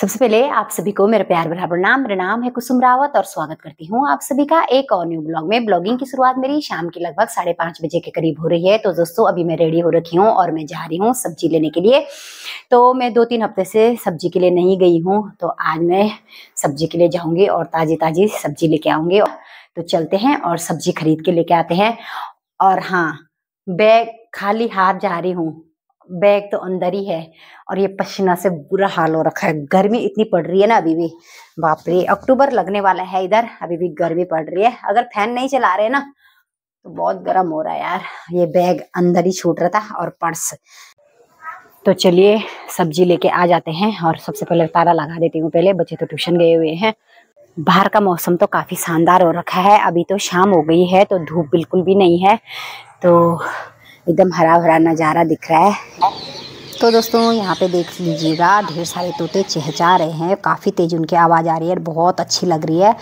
सबसे पहले आप सभी को मेरा प्यार भरा प्रणाम मेरा नाम है कुसुम रावत और स्वागत करती हूँ आप सभी का एक और न्यू ब्लॉग में ब्लॉगिंग की शुरुआत मेरी शाम की लगभग साढ़े पांच बजे के करीब हो रही है तो दोस्तों अभी मैं रेडी हो रखी हूँ और मैं जा रही हूँ सब्जी लेने के लिए तो मैं दो तीन हफ्ते से सब्जी के लिए नहीं गई हूँ तो आज मैं सब्जी के लिए जाऊंगी और ताज़ी ताज़ी सब्जी लेके आऊंगी तो चलते हैं और सब्जी खरीद के लेके आते हैं और हाँ बैग खाली हाथ जा रही हूँ बैग तो अंदर ही है और ये पसीना से बुरा हाल हो रखा है गर्मी इतनी पड़ रही है ना अभी भी बाप रे अक्टूबर लगने वाला है इधर अभी भी गर्मी पड़ रही है अगर फैन नहीं चला रहे ना तो बहुत गर्म हो रहा है यार ये बैग अंदर ही छूट रहा था और पर्स तो चलिए सब्जी लेके आ जाते हैं और सबसे पहले तारा लगा देती हूँ पहले बच्चे तो ट्यूशन गए हुए हैं बाहर का मौसम तो काफ़ी शानदार हो रखा है अभी तो शाम हो गई है तो धूप बिल्कुल भी नहीं है तो एकदम हरा भरा नज़ारा दिख रहा है तो दोस्तों यहाँ पे देख लीजिएगा ढेर सारे तोते चहचा रहे हैं काफ़ी तेज़ उनकी आवाज़ आ रही है और बहुत अच्छी लग रही है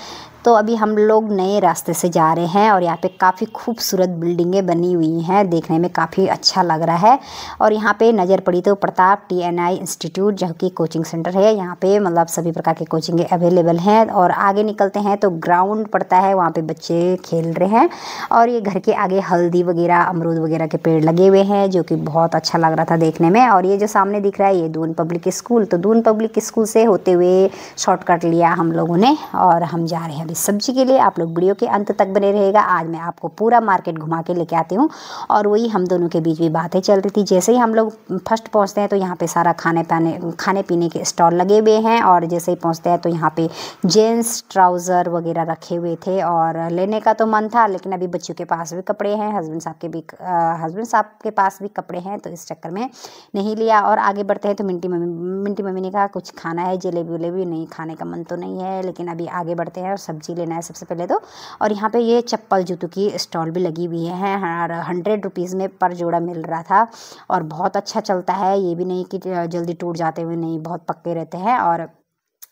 तो अभी हम लोग नए रास्ते से जा रहे हैं और यहाँ पे काफ़ी खूबसूरत बिल्डिंगें बनी हुई हैं देखने में काफ़ी अच्छा लग रहा है और यहाँ पे नज़र पड़ी तो Pratap T N I institute जो कि कोचिंग सेंटर है यहाँ पे मतलब सभी प्रकार के कोचिंगें अवेलेबल हैं और आगे निकलते हैं तो ग्राउंड पड़ता है वहाँ पर बच्चे खेल रहे हैं और ये घर के आगे हल्दी वगैरह अमरूद वगैरह के पेड़ लगे हुए हैं जो कि बहुत अच्छा लग रहा था देखने में और ये जो सामने दिख रहा है ये दून पब्लिक स्कूल तो दून पब्लिक स्कूल से होते हुए शॉर्टकट लिया हम लोगों ने और हम जा रहे हैं वाली सब्जी के लिए आप लोग वीडियो के अंत तक बने रहेगा आज मैं आपको पूरा मार्केट घुमा के लेके आती हूँ और वही हम दोनों के बीच भी बातें चल रही थी जैसे ही हम लोग फर्स्ट पहुँचते हैं तो यहाँ पर सारा खाने पाने खाने पीने के स्टॉल लगे हुए हैं और जैसे ही पहुँचते हैं तो यहाँ पर जेंट्स ट्राउज़र वगैरह रखे हुए थे और लेने का तो मन था लेकिन अभी बच्चों के पास भी कपड़े हैं हस्बैंड साहब के भी हस्बैंड साहब के पास भी कपड़े हैं तो इस चक्कर में नहीं लिया और आगे बढ़ते हैं तो मिंटी मम्मी मिंटी मम्मी ने कहा कुछ खाना है जलेबी वलेबी नहीं खाने का मन तो नहीं है लेकिन अभी आगे बढ़ते हैं और सब्जी सब्ज़ी लेना है सबसे पहले तो और यहाँ पे ये चप्पल जूतों की स्टॉल भी लगी हुई है और हंड्रेड रुपीज़ में पर जोड़ा मिल रहा था और बहुत अच्छा चलता है ये भी नहीं कि जल्दी टूट जाते हुए नहीं बहुत पक्के रहते हैं और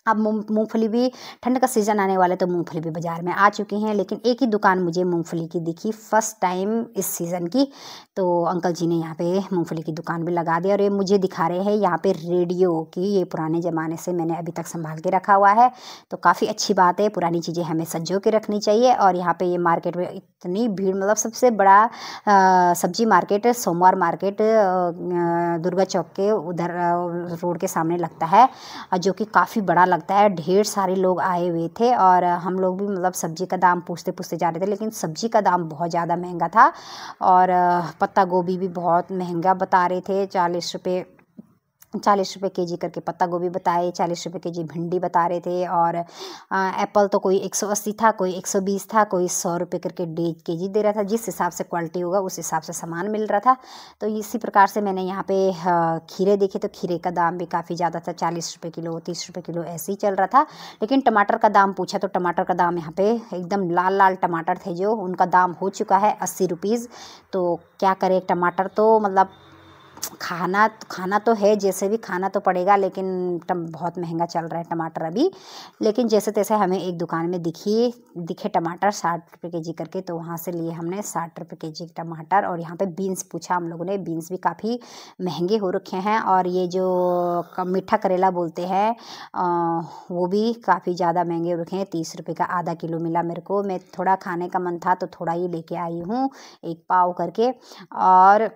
अब मूंगफली भी ठंड का सीज़न आने वाला है तो मूंगफली भी बाज़ार में आ चुकी हैं लेकिन एक ही दुकान मुझे मूंगफली की दिखी फर्स्ट टाइम इस सीज़न की तो अंकल जी ने यहाँ पे मूंगफली की दुकान भी लगा दी और ये मुझे दिखा रहे हैं यहाँ पे रेडियो की ये पुराने ज़माने से मैंने अभी तक संभाल के रखा हुआ है तो काफ़ी अच्छी बात है पुरानी चीज़ें हमें सज्जो के रखनी चाहिए और यहाँ पर ये मार्केट में इतनी भीड़ मतलब सबसे बड़ा सब्जी मार्केट सोमवार मार्केट दुर्गा चौक के उधर रोड के सामने लगता है जो कि काफ़ी बड़ा लगता है ढेर सारे लोग आए हुए थे और हम लोग भी मतलब सब्ज़ी का दाम पूछते पूछते जा रहे थे लेकिन सब्ज़ी का दाम बहुत ज़्यादा महंगा था और पत्ता गोभी भी बहुत महंगा बता रहे थे चालीस रुपये चालीस रुपये के जी करके पत्ता गोभी बताए चालीस रुपये के जी भिंडी बता रहे थे और एप्पल तो कोई एक सौ अस्सी था कोई एक सौ बीस था कोई सौ रुपये करके डेढ़ के जी दे रहा था जिस हिसाब से क्वालिटी होगा उस हिसाब से सामान मिल रहा था तो इसी प्रकार से मैंने यहाँ पे खीरे देखे तो खीरे का दाम भी काफ़ी ज़्यादा था चालीस रुपये किलो तीस रुपये किलो ऐसे ही चल रहा था लेकिन टमाटर का दाम पूछा तो टमाटर का दाम यहाँ पर एकदम लाल लाल टमाटर थे जो उनका दाम हो चुका है अस्सी रुपीज़ तो क्या करें टमाटर तो मतलब खाना खाना तो है जैसे भी खाना तो पड़ेगा लेकिन बहुत महंगा चल रहा है टमाटर अभी लेकिन जैसे तैसे हमें एक दुकान में दिखी दिखे टमाटर साठ रुपये के जी करके तो वहाँ से लिए हमने साठ रुपये के जी टमाटर और यहाँ पे बीन्स पूछा हम लोगों ने बीन्स भी काफ़ी महंगे हो रखे हैं और ये जो मीठा करेला बोलते हैं वो भी काफ़ी ज़्यादा महंगे हो रखे हैं तीस रुपये का आधा किलो मिला मेरे को मैं थोड़ा खाने का मन था तो थोड़ा ही लेके आई हूँ एक पाव करके और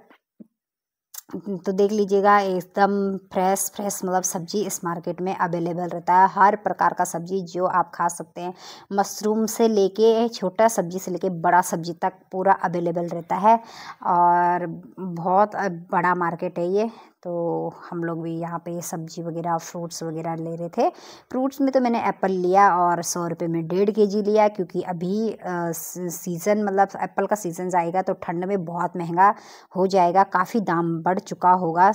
तो देख लीजिएगा एकदम फ्रेश फ्रेश मतलब सब्ज़ी इस मार्केट में अवेलेबल रहता है हर प्रकार का सब्ज़ी जो आप खा सकते हैं मशरूम से लेके छोटा सब्ज़ी से लेके बड़ा सब्ज़ी तक पूरा अवेलेबल रहता है और बहुत बड़ा मार्केट है ये तो हम लोग भी यहाँ पे सब्जी वगैरह फ्रूट्स वगैरह ले रहे थे फ्रूट्स में तो मैंने एप्पल लिया और सौ रुपये में डेढ़ के जी लिया क्योंकि अभी सीज़न मतलब एप्पल का सीज़न आएगा तो ठंड में बहुत महंगा हो जाएगा काफ़ी दाम बढ़ चुका होगा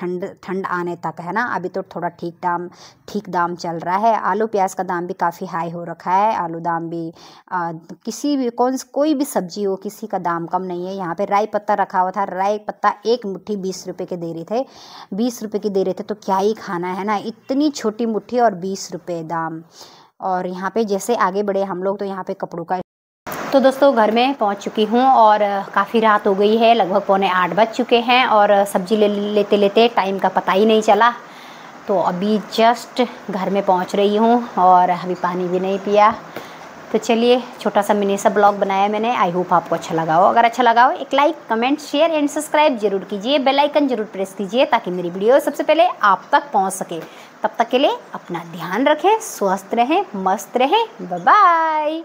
ठंड ठंड आने तक है ना अभी तो थोड़ा ठीक दाम ठीक दाम चल रहा है आलू प्याज का दाम भी काफ़ी हाई हो रखा है आलू दाम भी आ, किसी भी कौन कोई भी सब्जी हो किसी का दाम कम नहीं है यहाँ पर राई पत्ता रखा हुआ था राई पत्ता एक मुट्ठी बीस रुपये के दे रही रहे थे बीस रुपये की दे रहे थे तो क्या ही खाना है ना इतनी छोटी मुट्ठी और बीस रुपये दाम और यहाँ पे जैसे आगे बढ़े हम लोग तो यहाँ पे कपड़ों का तो दोस्तों घर में पहुंच चुकी हूं और काफ़ी रात हो गई है लगभग पौने आठ बज चुके हैं और सब्ज़ी ले लेते लेते टाइम का पता ही नहीं चला तो अभी जस्ट घर में पहुंच रही हूं और अभी पानी भी नहीं पिया तो चलिए छोटा सा मिनी सा ब्लॉग बनाया मैंने आई होप आपको अच्छा लगा हो अगर अच्छा लगा हो एक like comment share and subscribe जरूर कीजिए बेल आइकन जरूर प्रेस कीजिए ताकि मेरी वीडियो सबसे पहले आप तक पहुंच सके तब तक के लिए अपना ध्यान रखें स्वस्थ रहें मस्त रहें बाय